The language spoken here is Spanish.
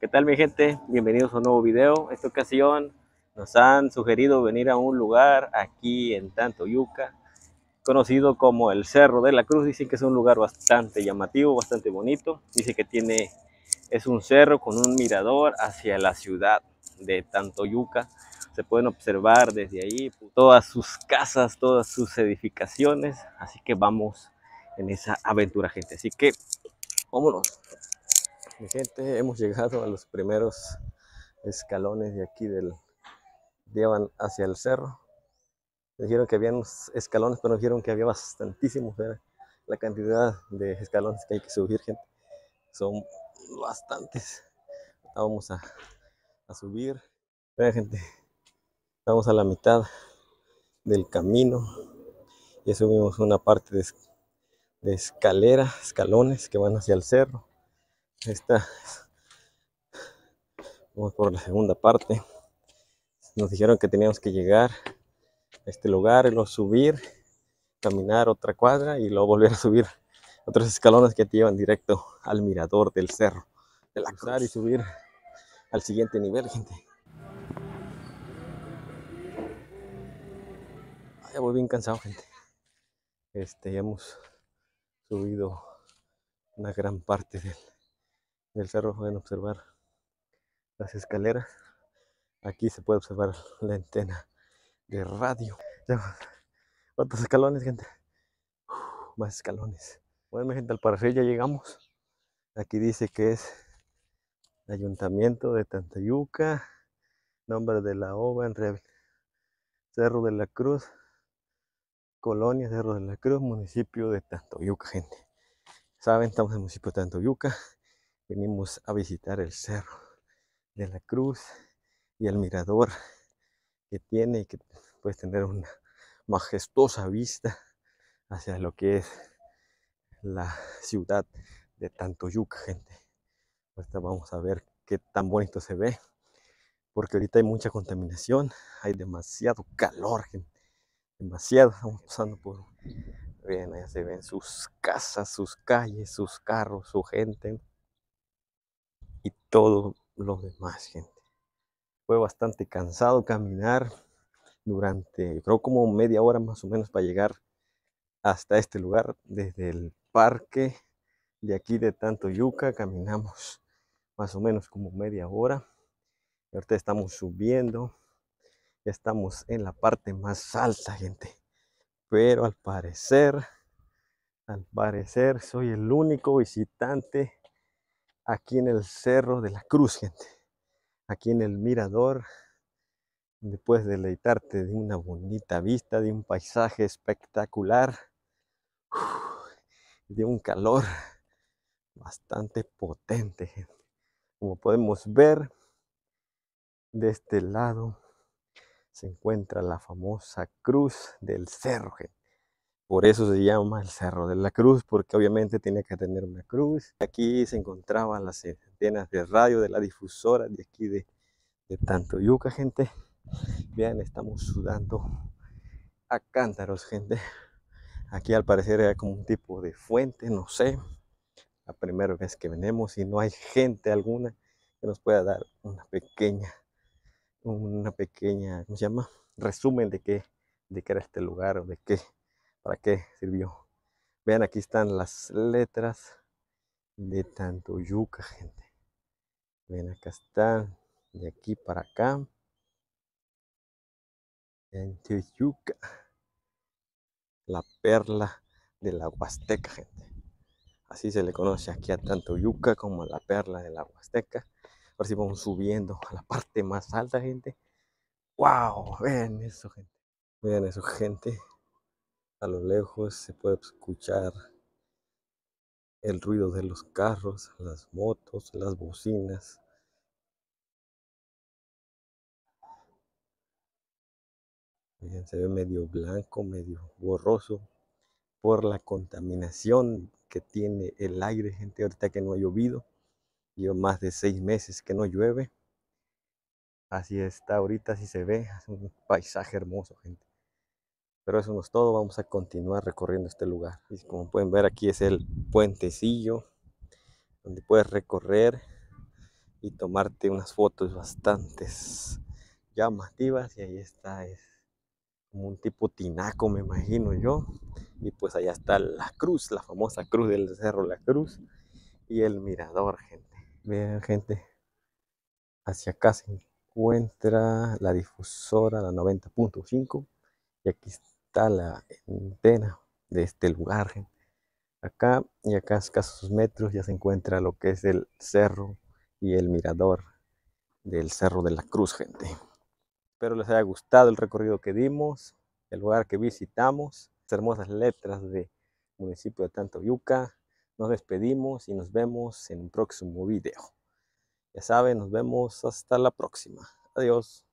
¿Qué tal mi gente? Bienvenidos a un nuevo video. Esta ocasión nos han sugerido venir a un lugar aquí en Tantoyuca, conocido como el Cerro de la Cruz. Dicen que es un lugar bastante llamativo, bastante bonito. Dice que tiene, es un cerro con un mirador hacia la ciudad de Tantoyuca. Se pueden observar desde ahí todas sus casas, todas sus edificaciones. Así que vamos en esa aventura, gente. Así que vámonos gente, hemos llegado a los primeros escalones de aquí del... Llevan hacia el cerro. Dijeron que había unos escalones, pero nos dijeron que había bastantísimos. La cantidad de escalones que hay que subir, gente. Son bastantes. vamos a, subir. Mira, gente. Estamos a la mitad del camino. y subimos una parte de, de escalera, escalones que van hacia el cerro. Esta vamos por la segunda parte. Nos dijeron que teníamos que llegar a este lugar y luego subir, caminar otra cuadra y luego volver a subir otros escalones que te llevan directo al mirador del cerro de la y subir al siguiente nivel, gente. Ah, ya voy bien cansado, gente. Este, ya hemos subido una gran parte del el cerro pueden observar las escaleras. Aquí se puede observar la antena de radio. Otros escalones, gente. más escalones. Bueno, gente, al parecer ya llegamos. Aquí dice que es Ayuntamiento de Tantayuca. Nombre de la obra en Cerro de la Cruz. Colonia Cerro de la Cruz, municipio de Tantoyuca, gente. Saben, estamos en el municipio de Tantoyuca venimos a visitar el cerro de la cruz y el mirador que tiene y que puedes tener una majestuosa vista hacia lo que es la ciudad de Tantoyuca, gente. vamos a ver qué tan bonito se ve, porque ahorita hay mucha contaminación, hay demasiado calor, gente. Demasiado, estamos pasando por... Bien, se ven sus casas, sus calles, sus carros, su gente todo lo demás, gente. Fue bastante cansado caminar durante, creo como media hora más o menos para llegar hasta este lugar, desde el parque de aquí de Tanto Yuca, caminamos más o menos como media hora. ahorita estamos subiendo, estamos en la parte más alta, gente. Pero al parecer, al parecer soy el único visitante aquí en el Cerro de la Cruz, gente. Aquí en el mirador, después puedes deleitarte de una bonita vista, de un paisaje espectacular, de un calor bastante potente, gente. Como podemos ver, de este lado se encuentra la famosa cruz del cerro, gente. Por eso se llama el Cerro de la Cruz, porque obviamente tenía que tener una cruz. Aquí se encontraban las antenas de radio de la difusora de aquí de, de yuca, gente. Vean, estamos sudando a cántaros, gente. Aquí al parecer era como un tipo de fuente, no sé. La primera vez que venimos y no hay gente alguna que nos pueda dar una pequeña, una pequeña, ¿cómo se llama? Resumen de qué, de qué era este lugar o de qué para qué sirvió. Vean, aquí están las letras de tanto yuca, gente. Ven, acá están. De aquí para acá. yuca La perla de la Huasteca, gente. Así se le conoce aquí a tanto yuca como a la perla de la Huasteca. Ahora sí vamos subiendo a la parte más alta, gente. ¡Wow! Vean eso, gente. Vean eso, gente. A lo lejos se puede escuchar el ruido de los carros, las motos, las bocinas. se ve medio blanco, medio borroso por la contaminación que tiene el aire, gente, ahorita que no ha llovido. Lleva más de seis meses que no llueve. Así está ahorita, así se ve. Es un paisaje hermoso, gente. Pero eso no es todo, vamos a continuar recorriendo este lugar. Y como pueden ver aquí es el puentecillo donde puedes recorrer y tomarte unas fotos bastantes llamativas y ahí está es como un tipo tinaco me imagino yo y pues allá está la cruz la famosa cruz del cerro la cruz y el mirador gente Vean gente hacia acá se encuentra la difusora la 90.5 y aquí la antena de este lugar. Acá y acá a escasos metros ya se encuentra lo que es el cerro y el mirador del Cerro de la Cruz, gente. Espero les haya gustado el recorrido que dimos, el lugar que visitamos, las hermosas letras del municipio de tanto yuca Nos despedimos y nos vemos en un próximo video. Ya saben, nos vemos hasta la próxima. Adiós.